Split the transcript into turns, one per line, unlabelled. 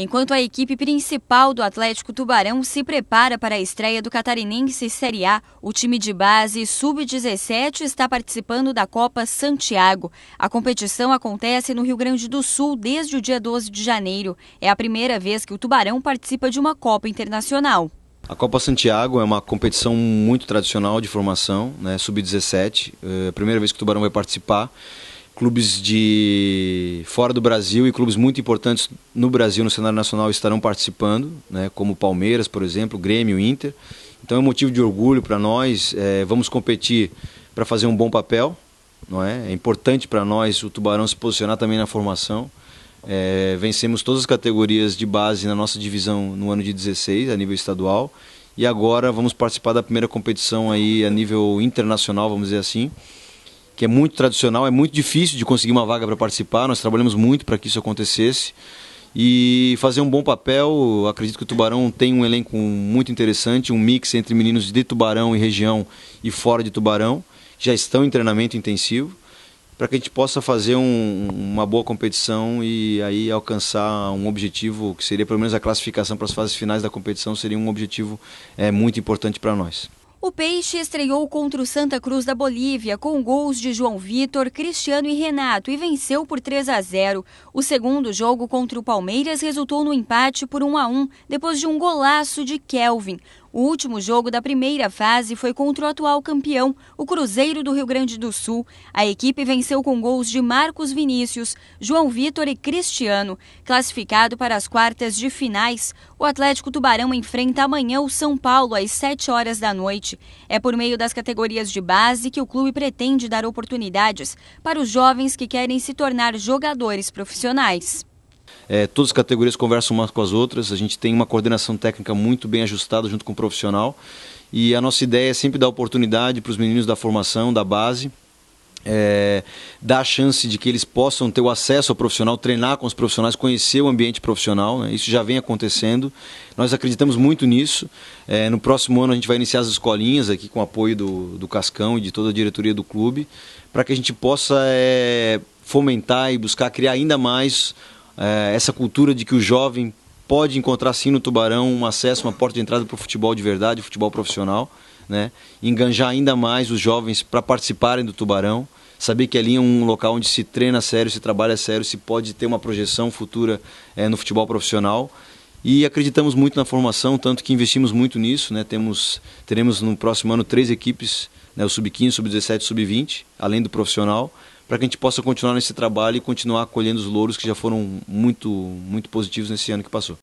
Enquanto a equipe principal do Atlético Tubarão se prepara para a estreia do Catarinense Série A, o time de base Sub-17 está participando da Copa Santiago. A competição acontece no Rio Grande do Sul desde o dia 12 de janeiro. É a primeira vez que o Tubarão participa de uma Copa Internacional.
A Copa Santiago é uma competição muito tradicional de formação, né, sub-17, é a primeira vez que o Tubarão vai participar clubes de fora do Brasil e clubes muito importantes no Brasil, no cenário nacional, estarão participando, né, como Palmeiras, por exemplo, Grêmio, Inter. Então é um motivo de orgulho para nós. É, vamos competir para fazer um bom papel, não é? É importante para nós o Tubarão se posicionar também na formação. É, vencemos todas as categorias de base na nossa divisão no ano de 16, a nível estadual. E agora vamos participar da primeira competição aí a nível internacional, vamos dizer assim que é muito tradicional, é muito difícil de conseguir uma vaga para participar. Nós trabalhamos muito para que isso acontecesse e fazer um bom papel. Acredito que o Tubarão tem um elenco muito interessante, um mix entre meninos de Tubarão e região e fora de Tubarão, já estão em treinamento intensivo, para que a gente possa fazer um, uma boa competição e aí alcançar um objetivo que seria pelo menos a classificação para as fases finais da competição seria um objetivo é, muito importante para
nós. O Peixe estreou contra o Santa Cruz da Bolívia com gols de João Vitor, Cristiano e Renato e venceu por 3 a 0. O segundo jogo contra o Palmeiras resultou no empate por 1 a 1, depois de um golaço de Kelvin. O último jogo da primeira fase foi contra o atual campeão, o Cruzeiro do Rio Grande do Sul. A equipe venceu com gols de Marcos Vinícius, João Vitor e Cristiano. Classificado para as quartas de finais, o Atlético Tubarão enfrenta amanhã o São Paulo às 7 horas da noite. É por meio das categorias de base que o clube pretende dar oportunidades para os jovens que querem se tornar jogadores profissionais.
É, todas as categorias conversam umas com as outras, a gente tem uma coordenação técnica muito bem ajustada junto com o profissional. E a nossa ideia é sempre dar oportunidade para os meninos da formação, da base, é, dar a chance de que eles possam ter o acesso ao profissional, treinar com os profissionais, conhecer o ambiente profissional. Né? Isso já vem acontecendo. Nós acreditamos muito nisso. É, no próximo ano a gente vai iniciar as escolinhas aqui com o apoio do, do Cascão e de toda a diretoria do clube, para que a gente possa é, fomentar e buscar criar ainda mais é, essa cultura de que o jovem pode encontrar sim no Tubarão um acesso, uma porta de entrada para o futebol de verdade, o futebol profissional, né? enganjar ainda mais os jovens para participarem do Tubarão, saber que ali é um local onde se treina sério, se trabalha sério, se pode ter uma projeção futura é, no futebol profissional e acreditamos muito na formação, tanto que investimos muito nisso. Né? Temos, teremos no próximo ano três equipes, né? o Sub-15, Sub-17 Sub-20, além do profissional, para que a gente possa continuar nesse trabalho e continuar acolhendo os louros que já foram muito, muito positivos nesse ano que passou.